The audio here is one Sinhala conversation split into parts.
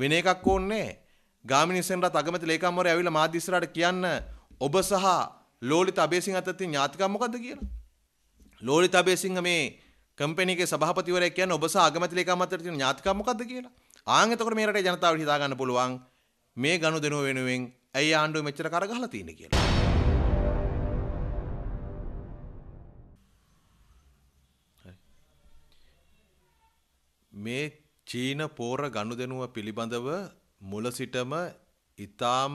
වෙන එකක් ඕනේ ගාමිණී සෙන්රත් අගමැති ලේකම්වරයා ඇවිල්ලා මාධ්‍ය ඉස්සරහට කියන්න ඔබ සහ ලෝලිත අබේසිංහ අතරත් ඥාතිකම් මොකද්ද කියලා. ලෝලිත අබේසිංහ මේ කම්පැනි එකේ සභාපතිවරයෙක් කියන්නේ ඔබ සහ අගමැති ලේකම් අතර තියෙන ඥාතිකම් මොකද්ද කියලා. ආන් එතකොට මේ රටේ ජනතාවට හිතා ගන්න පුළුවන් මේ ගනුදෙනුව වෙනුවෙන් ඇයි ආණ්ඩුව මෙච්චර කරගහලා තියෙන්නේ කියලා. මේ චීන පෝර ගනුදෙනුව පිළිබඳව මුල සිටම ඊටාම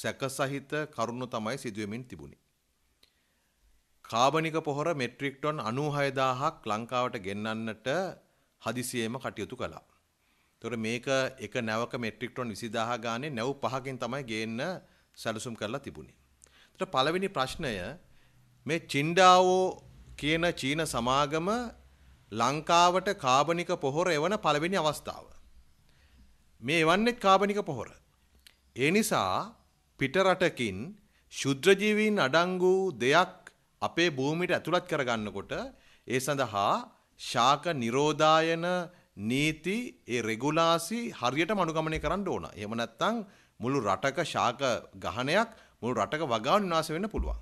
සැකසහිත කරුණු තමයි සිදුවෙමින් තිබුණේ. කාබනික පොහොර මෙට්‍රික් ටොන් 96000ක් ලංකාවට ගෙන්නන්නට හදිසියෙම කටයුතු කළා. ඒතොර මේක එක නැවක මෙට්‍රික් ටොන් 20000 ගානේ නැව් පහකින් තමයි ගේන්න සැලසුම් කරලා තිබුණේ. ඒතොර පළවෙනි ප්‍රශ්නය මේ චින්ඩාවෝ කියන චීන සමාගම ලංකාවට කාබනික පොහොර එවන පළවෙනි අවස්ථාව. මේ එවන්නේ කාබනික පොහොර. ඒ නිසා පිටරටකින් ශුද්‍රජීවීන් අඩංගු දෙයක් අපේ භූමිට ඇතුළත් කරගන්නකොට ඒ සඳහා ශාක නිරෝධායන නීති ඒ රෙගුලාසි හරියට අනුගමනය කරන්න ඕන. එහෙම නැත්නම් මුළු රටක ශාක ගහනයක් මුළු රටක වගාවන් විනාශ වෙන්න පුළුවන්.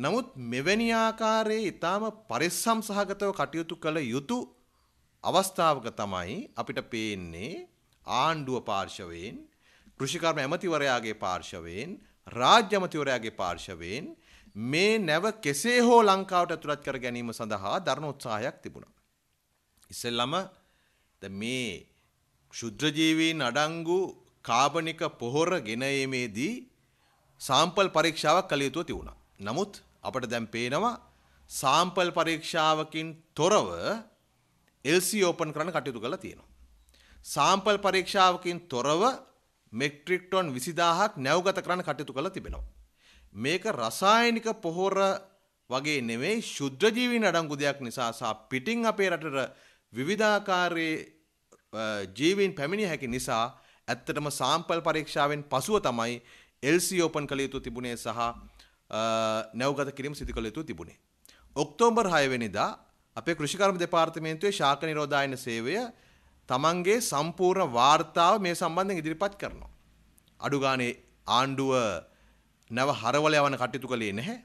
නමුත් මෙවැනි ආකාරයේ ඊටාම පරිස්සම් සහගතව කටයුතු කළ යුතු අවස්ථාවක තමයි අපිට පේන්නේ ආණ්ඩුව පාර්ශවයෙන් කෘෂිකර්ම ඇමතිවරයාගේ පාර්ශවයෙන් රාජ්‍ය ඇමතිවරයාගේ පාර්ශවයෙන් මේ නැව කෙසේ හෝ ලංකාවට ඇතුළත් කර ගැනීම සඳහා දරණ උත්සාහයක් තිබුණා. ඉස්සෙල්ලම මේ ශුද්‍රජීවීන් අඩංගු කාබනික පොහොර ගෙන යීමේදී සාම්පල් පරීක්ෂාවක් කළ යුතුව තිබුණා. නමුත් අපට දැන් පේනවා සාම්පල් පරීක්ෂාවකින් තොරව LC ඕපන් කරන්න කටයුතු කරලා තියෙනවා. සාම්පල් පරීක්ෂාවකින් තොරව මෙට්‍රික් ටොන් 20000ක් නැවගත කරන්න කටයුතු කරලා තිබෙනවා. මේක රසායනික පොහොර වගේ නෙවෙයි ශුද්ධ ජීවීන් අඩංගු දෙයක් නිසා සහ පිටින් අපේ රටට විවිධාකාරයේ ජීවීන් පැමිණිය හැකි නිසා ඇත්තටම සාම්පල් පරීක්ෂාවෙන් පසුව තමයි LC ඕපන් කළ යුතු තිබුණේ සහ නැවගත කිරීම සිදු කළ යුතු තිබුණේ. ඔක්තෝබර් 6 වෙනිදා අපේ කෘෂිකර්ම දෙපාර්තමේන්තුවේ ශාක නිරෝධායන සේවය තමන්ගේ සම්පූර්ණ වාර්තාව මේ සම්බන්ධයෙන් ඉදිරිපත් කරනවා. අඩු ගානේ ආණ්ඩුව නැව හරවල යවන කටයුතු කළේ නැහැ.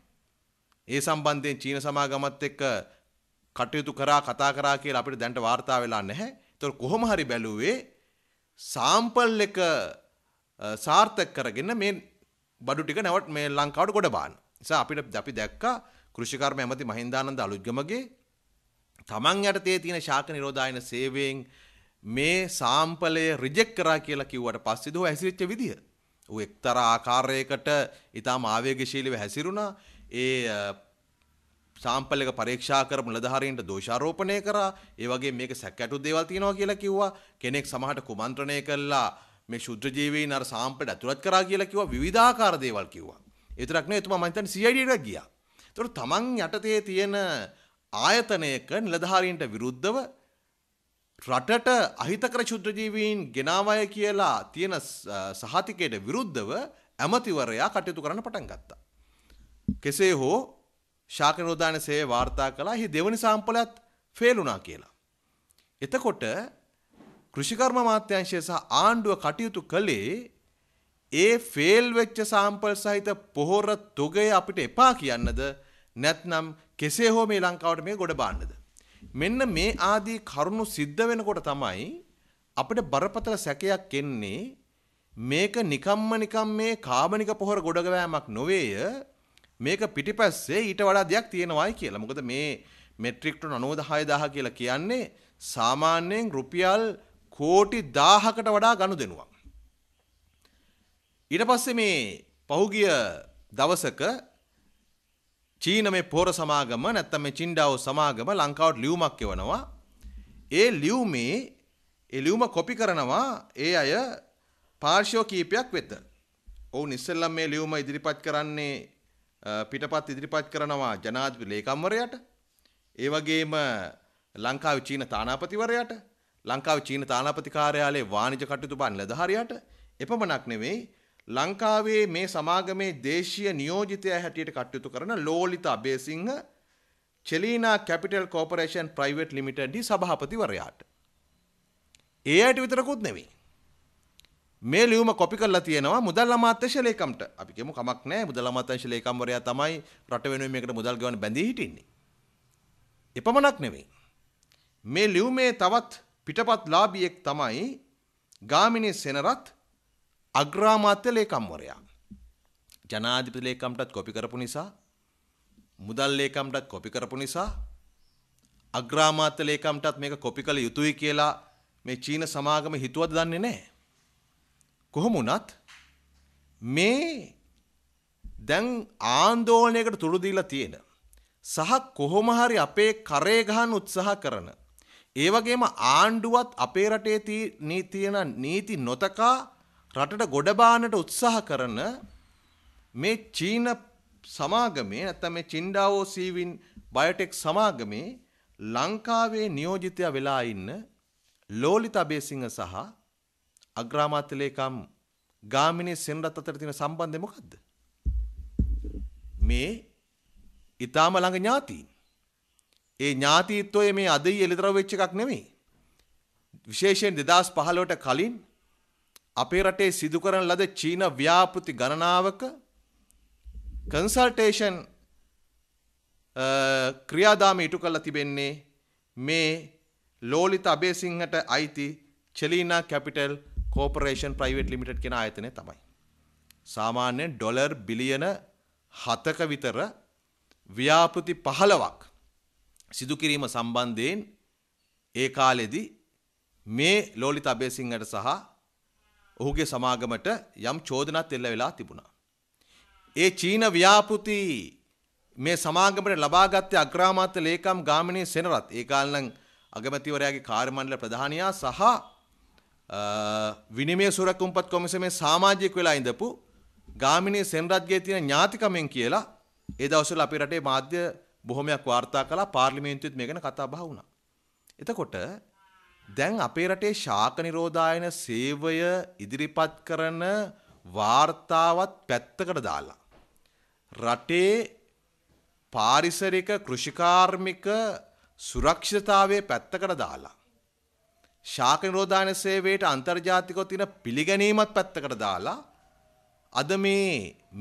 ඒ සම්බන්ධයෙන් චීන සමාගමත් එක්ක කටයුතු කරා කතා කරා කියලා අපිට දැන්ට වාර්තා වෙලා නැහැ. ඒතකොට කොහොම හරි බැලුවේ සාම්පල් එක සාර්ථක කරගෙන මේ බඩු ටික නැවත් මේ ලංකාවට ගොඩ බාන්න. නිසා අපිට අපි දැක්කා කෘෂිකර්ම ඇමති මහින්දානන්ද අලුත්ගමගේ තමන් යටතේ තියෙන ශාක නිරෝධායන සේවයෙන් මේ සාම්පලය රිජෙක් කරා කියලා කිව්වට පස්සේ දෝ ඇසිරිච්ච විදිය. ඌ එක්තරා ආකාරයකට ඊටාම ආවේගශීලීව හැසිරුණා. ඒ සාම්පල් එක පරීක්ෂා කර මුලධාරීන්ට දෝෂාරෝපණය කරා. ඒ වගේ මේක සැකැටු දේවල් තියෙනවා කියලා කිව්වා. කෙනෙක් සමහරට කුමන්ත්‍රණය කළා මේ ශුද්‍ර ජීවීන් අර සාම්පලට ඇතුළත් කරා කියලා කිව්වා විවිධාකාර දේවල් කිව්වා. ඒතරක් නෙවෙයි එතුමා මම හිතන්නේ CID එකට ගියා. ඒතකොට තමන් යටතේ තියෙන ආයතනයක නිලධාරීන්ට විරුද්ධව රටට අහිතකර ශුද්‍ර ජීවීන් ගෙනාවය කියලා තියෙන සහතිකයට විරුද්ධව ඇමතිවරයා කටයුතු කරන්න පටන් ගත්තා. කෙසේ හෝ ශාක නිරෝධායන සේවය වාර්තා කළා. එහි දෙවනි සාම්පලයත් ෆේල් වුණා කියලා. එතකොට කෘෂිකර්ම මාත්‍යංශය සහ ආණ්ඩුව කටයුතු කළේ ඒ ෆේල් වෙච්ච සාම්පල් සහිත පොහොර තොගය අපිට එපා කියන්නද නැත්නම් කෙසේ හෝ මේ ලංකාවට මේ ගොඩ බාන්නද මෙන්න මේ ආදී කරුණු සිද්ධ වෙනකොට තමයි අපිට බරපතල සැකයක් එන්නේ මේක නිකම්ම නිකම් මේ කාබනික පොහොර ගොඩගවෑමක් නොවේය මේක පිටිපස්සේ ඊට වඩා දෙයක් තියෙනවායි කියලා. මොකද මේ මෙට්‍රික් ටන් 94000 කියලා කියන්නේ සාමාන්‍යයෙන් රුපියල් 1 කෝටි 1000කට වඩා ගනුදෙනුවක්. ඊට පස්සේ මේ පහුගිය දවසක චීන මේ පොර සමාගම නැත්තම් මේ චින්ඩාව සමාගම ලංකාවට ලියුමක් එවනවා. ඒ ලියුමේ ඒ ලියුම කොපි කරනවා ඒ අය පාර්ශ්ව කීපයක් වෙත. ඔවුන් ඉස්සෙල්ලම මේ ලියුම ඉදිරිපත් කරන්නේ පිටපත් ඉදිරිපත් කරනවා ජනාධිපති ලේකම්වරයාට. ඒ වගේම ලංකාවේ චීන තානාපතිවරයාට ලංකාවේ චීන තානාපති කාර්යාලයේ වාණිජ කටයුතු බා නිලධාරියාට එපමණක් නෙවෙයි ලංකාවේ මේ සමාගමේ දේශීය නියෝජිතයා හැටියට කටයුතු කරන Lolitha Abeysinghe Chelina capital corporation private limited සභාපතිවරයාට. ඒ අයට විතරකුත් නෙවෙයි. මේ ලියුම කොපි කරලා තියෙනවා මුදල් අමාත්‍යංශ ලේකම්ට. අපි කියමු කමක් නැහැ මුදල් අමාත්‍යංශ ලේකම්වරයා තමයි රට වෙනුවෙන් මේකට මුදල් ගෙවන්න බැඳී හිටින්නේ. එපමණක් නෙවෙයි. මේ ලියුමේ තවත් පිටපත් ලාභියෙක් තමයි ගාමිණී සෙනරත් අග්‍රාමාත්‍ය ලේකම්වරයා. ජනාධිපති ලේකම්ටත් කොපි කරපු නිසා මුදල් ලේකම්ටත් කොපි කරපු නිසා අග්‍රාමාත්‍ය ලේකම්ටත් මේක කොපි කළ යුතුයි කියලා මේ චීන සමාගම හිතුවද දන්නේ නැහැ. කොහොම වුණත් මේ දැන් ආන්දෝලනයකට තුරු දීලා තියෙන සහ කොහොම හරි අපේ කරේ ගහන්න උත්සාහ කරන ඒ වගේම ආණ්ඩුවත් අපේ රටේ තියෙන නීති නොතකා රටට ගොඩබාන්නට උත්සාහ කරන මේ චීන සමාගමේ නැත්නම් මේ චින්ඩාවෝ සීවින් බයෝටෙක් සමාගමේ ලංකාවේ නියෝජිතයා වෙලා ඉන්න ලෝලිත අබේසිංහ සහ අග්‍රාමාත්‍ය ලේකම් ගාමිණී සෙන්රත් අතර තියෙන සම්බන්ධය මොකද්ද? මේ ඊටාම ළඟ ඥාතීන් ඒ ඥාතිත්වය මේ අදයි එළිදරව් වෙච්ච එකක් නෙමෙයි. විශේෂයෙන් 2015ට කලින් අපේ රටේ සිදු කරන ලද චීන ව්‍යාපෘති ගණනාවක කන්සල්ටේෂන් ක්‍රියාදාම ඉටු කළා තිබෙන්නේ මේ ලෝලිත අබේසිංහට අයිති Chelina capital corporation private limited කෙන ආයතනය තමයි. සාමාන්‍යයෙන් ඩොලර් බිලියන හතක විතර ව්‍යාපෘති පහළවක් සිදු කිරීම සම්බන්ධයෙන් ඒ කාලෙදි මේ ලෝලිත අබේසිංහට සහ ඔහුගේ සමාගමට යම් චෝදනත් එල්ල වෙලා තිබුණා. ඒ චීන ව්‍යාපෘති මේ සමාගමට ලබාගත්තේ අග්‍රාමාත්‍ය ලේකම් ගාමිණී සෙනරත් ඒ කාලනම් අගමැතිවරයාගේ කාර්යමණ්ඩල ප්‍රධානියා සහ විනිමය සුරකුම්පත් කොමිසමේ සමාජික වෙලා ඉඳපු ගාමිණී සෙනරත්ගේ තියෙන ඥාතිකමෙන් කියලා ඒ දවස්වල අපේ රටේ මාධ්‍ය බොහොමයක් වාර්තා කළා පාර්ලිමේන්තුවෙත් මේ ගැන කතා බහ වුණා. එතකොට දැන් අපේ රටේ ශාක නිරෝධායන සේවය ඉදිරිපත් කරන වාර්තාවත් පැත්තකට දාලා. රටේ පාරිසරික කෘෂිකාර්මික සුරක්ෂිතතාවය පැත්තකට දාලා. ශාක නිරෝධායන සේවයට අන්තර්ජාතිකව තියෙන පිළිගැනීමත් පැත්තකට දාලා අද මේ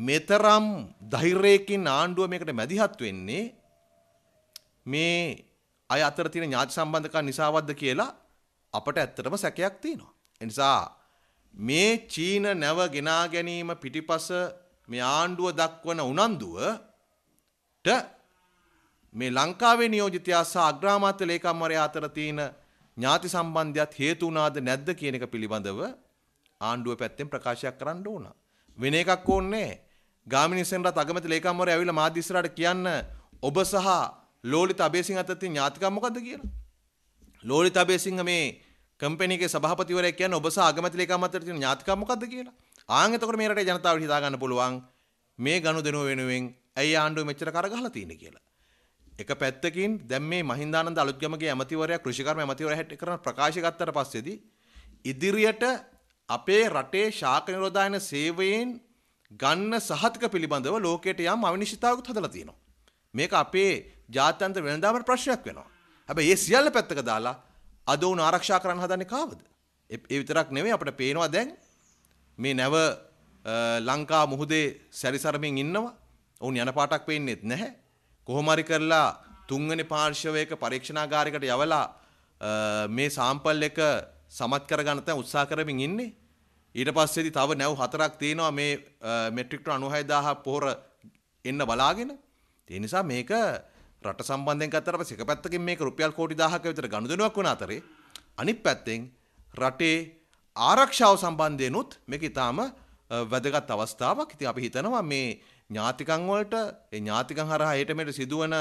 මෙතරම් ධෛර්යයකින් ආණ්ඩුව මේකට මැදිහත් වෙන්නේ මේ අය අතර තියෙන ඥාති සම්බන්ධකම් නිසාවද්ද කියලා අපට ඇත්තටම සැකයක් තියෙනවා. ඒ නිසා මේ චීන නැව ගෙනා ගැනීම පිටිපස මේ ආණ්ඩුව දක්වන උනන්දුවට මේ ලංකාවේ නියෝජිතයා සහ අග්‍රාමාත්‍ය ලේකම්වරයා අතර තියෙන ඥාති සම්බන්ධයත් හේතු වුණාද නැද්ද කියන එක පිළිබඳව ආණ්ඩුව පැත්තෙන් ප්‍රකාශයක් කරන්න ඕන. වෙන එකක් ඕනේ නැහැ. ගාමිණී සෙන්රත් අගමැති ලේකම්වරයා ඇවිල්ලා මාධ්‍ය ඉස්සරහට කියන්න ඔබ සහ ලෝලිත අබේසිංහ අතර තියෙන ඥාතිකම් මොකද්ද කියලා. ලෝලිත අබේසිංහ මේ කම්පැනි එකේ සභාපතිවරයෙක් කියන්නේ ඔබ සහ අගමැති ලේකම් අතර තියෙන ඥාතිකම් මොකද්ද කියලා. ආන් එතකොට මේ රටේ ජනතාවට හිතා ගන්න පුළුවන් මේ ගනුදෙනුව වෙනුවෙන් ඇයි ආණ්ඩුව මෙච්චර කරගහලා තියෙන්නේ කියලා. එක පැත්තකින් දැන් මේ මහින්දානන්ද අලුත්ගමගේ ඇමතිවරයා කෘෂිකර්ම ඇමතිවරයා හැට කරන ප්‍රකාශය ගත්තට පස්සේදී ඉදිරියට අපේ රටේ ශාක නිරෝධායන සේවයෙන් ගන්න සහතික පිළිබඳව ලෝකයට යම් අවිනිශ්චිතතාවකුත් හදලා තියෙනවා. මේක අපේ ජාත්‍යන්තර වෙනදාමට ප්‍රශ්නයක් වෙනවා. හැබැයි ඒ සියල්ල පැත්තක දාලා අද උන් ආරක්ෂා කරන්න හදන්නේ කාවද? ඒ විතරක් නෙමෙයි අපිට පේනවා දැන් මේ නැව ලංකා මුහුදේ සැරිසරමින් ඉන්නවා. ඔවුන් යන පාටක් පේන්නේත් නැහැ. කොහොම හරි කරලා තුන්වෙනි පාර්ශවයක පරීක්ෂණාගාරයකට යවලා මේ සාම්පල් එක සමත් කරගන්න තැන් උත්සාහ කරමින් ඉන්නේ. ඊට පස්සේදී තව නැව් හතරක් තියෙනවා මේ මෙට්‍රික් ටන් 96000 පොහොර එන්න බලාගෙන. ඒ නිසා මේක රට සම්බන්ධයෙන් ගත්තට පස්සේ එක පැත්තකින් මේක රුපියල් කෝටි 1000ක විතර ගනුදෙනුවක් වුණ අතරේ අනිත් පැත්තෙන් රටේ ආරක්ෂාව සම්බන්ධයෙන්ුත් මේක ඊටාම වැදගත් අවස්ථාවක්. ඉතින් අපි හිතනවා මේ ඥාතිකන් වලට ඒ ඥාතිකන් හරහා හෙට මෙට සිදුවන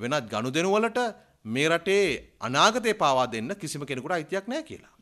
වෙනත් ගනුදෙනු වලට මේ රටේ අනාගතේ පාවා දෙන්න කිසිම කෙනෙකුට අයිතියක් නැහැ කියලා.